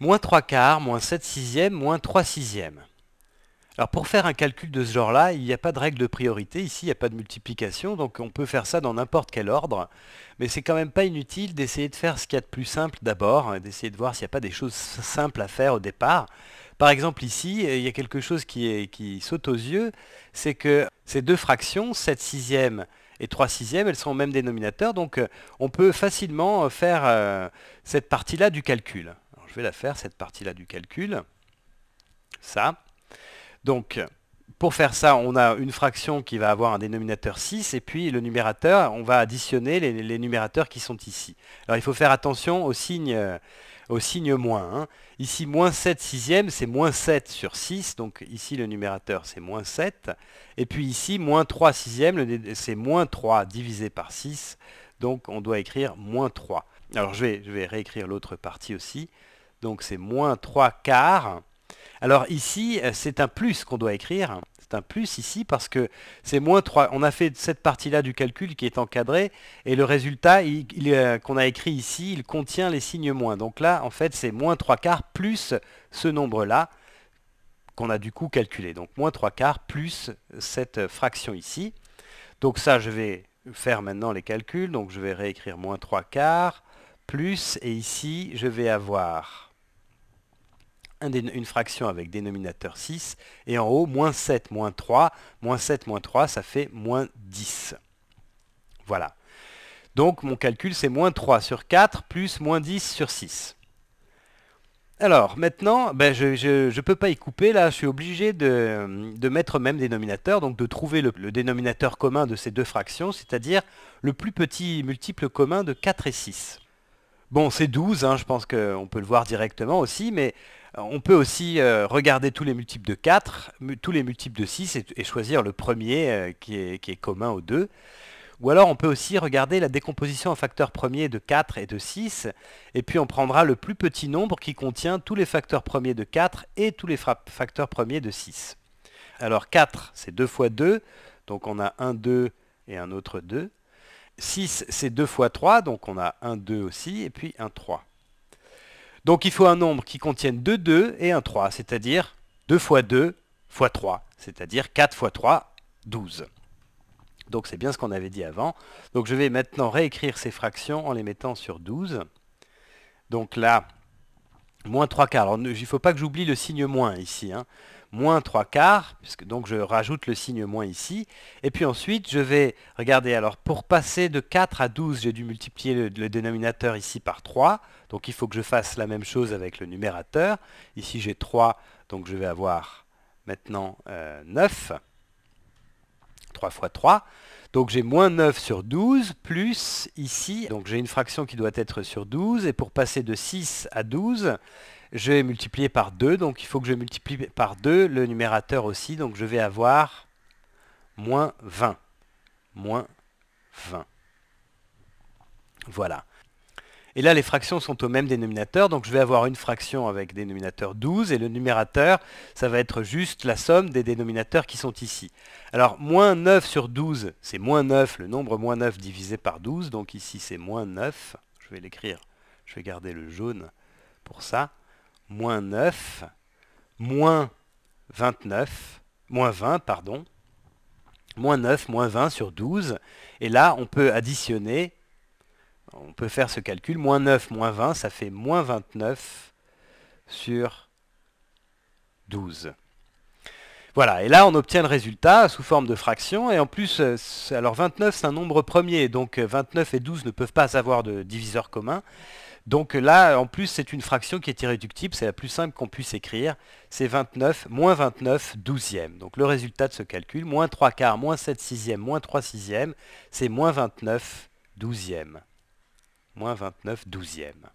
moins 3 quarts, moins 7 sixièmes, moins 3 sixièmes. Alors pour faire un calcul de ce genre-là, il n'y a pas de règle de priorité, ici il n'y a pas de multiplication, donc on peut faire ça dans n'importe quel ordre, mais c'est quand même pas inutile d'essayer de faire ce qu'il y a de plus simple d'abord, hein, d'essayer de voir s'il n'y a pas des choses simples à faire au départ. Par exemple ici, euh, il y a quelque chose qui, qui saute aux yeux, c'est que ces deux fractions, 7 sixièmes et 3 sixièmes, elles sont au même dénominateur, donc euh, on peut facilement euh, faire cette partie-là du calcul je vais la faire, cette partie-là du calcul. Ça. Donc, pour faire ça, on a une fraction qui va avoir un dénominateur 6, et puis le numérateur, on va additionner les, numérateurs qui sont ici. Alors il faut faire attention au signe, au signe moins. Hein. Ici, moins 7 sixièmes, c'est moins 7 sur 6, donc ici le numérateur c'est moins 7. Et puis ici, moins 3 sixièmes, c'est moins 3 divisé par 6, donc on doit écrire moins 3. Alors je vais réécrire l'autre partie aussi. Donc c'est moins 3 quarts. Alors ici, c'est un plus qu'on doit écrire. C'est un plus ici parce que c'est moins 3. On a fait cette partie-là du calcul qui est encadrée et le résultat euh, qu'on a écrit ici, il contient les signes moins. Donc là, en fait, c'est moins 3 quarts plus ce nombre-là qu'on a du coup calculé. Donc moins 3 quarts plus cette fraction ici. Donc ça, je vais faire maintenant les calculs. Donc je vais réécrire moins 3 quarts plus et ici, je vais avoir une fraction avec dénominateur 6, et en haut, moins 7, moins 3, moins 7, moins 3, ça fait moins 10. Voilà. Donc mon calcul, c'est moins 3 sur 4, plus moins 10 sur 6. Alors, maintenant, ben, je ne peux pas y couper, là, je suis obligé de, mettre même dénominateur, donc de trouver le, dénominateur commun de ces deux fractions, c'est-à-dire le plus petit multiple commun de 4 et 6. Bon, c'est 12, hein, je pense qu'on peut le voir directement aussi, mais euh, on peut aussi euh, regarder tous les multiples de 4, tous les multiples de 6 et, choisir le premier euh, qui est, commun aux deux. Ou alors on peut aussi regarder la décomposition en facteurs premiers de 4 et de 6, et puis on prendra le plus petit nombre qui contient tous les facteurs premiers de 4 et tous les facteurs premiers de 6. Alors 4, c'est 2 fois 2, donc on a un 2 et un autre 2. 6, c'est 2 fois 3, donc on a un 2 aussi, et puis un 3. Donc il faut un nombre qui contienne 2, 2 et un 3, c'est-à-dire 2 fois 2 fois 3, c'est-à-dire 4 fois 3, 12. Donc c'est bien ce qu'on avait dit avant. Donc je vais maintenant réécrire ces fractions en les mettant sur 12. Donc là, moins 3 quarts. Alors il ne faut pas que j'oublie le signe moins ici. Hein moins 3 quarts, puisque donc je rajoute le signe moins ici. Et puis ensuite, je vais, regarder, alors pour passer de 4 à 12, j'ai dû multiplier le, dénominateur ici par 3. Donc il faut que je fasse la même chose avec le numérateur. Ici j'ai 3, donc je vais avoir maintenant 9. Euh, 3 fois 3. Donc j'ai moins 9 sur 12, plus ici, donc j'ai une fraction qui doit être sur 12, et pour passer de 6 à 12, je vais multiplier par 2, donc il faut que je multiplie par 2 le numérateur aussi, donc je vais avoir moins 20. Moins 20. Voilà. Et là, les fractions sont au même dénominateur, donc je vais avoir une fraction avec dénominateur 12, et le numérateur, ça va être juste la somme des dénominateurs qui sont ici. Alors, moins 9 sur 12, c'est moins 9, le nombre moins 9 divisé par 12, donc ici c'est moins 9, je vais l'écrire, je vais garder le jaune pour ça moins 9, moins 29, moins 20, pardon, moins 9, moins 20 sur 12. Et là, on peut additionner, on peut faire ce calcul, moins 9, moins 20, ça fait moins 29 sur 12. Voilà, et là on obtient le résultat sous forme de fraction, et en plus, euh, alors 29 c'est un nombre premier, donc 29 euh, et 12 ne peuvent pas avoir de diviseur commun, donc là, en plus, c'est une fraction qui est irréductible, c'est la plus simple qu'on puisse écrire, c'est 29, moins 29 douzièmes. Donc le résultat de ce calcul, moins 3 quarts, moins 7 sixièmes, moins 3 sixièmes, c'est moins 29 douzièmes. Moins 29 douzièmes.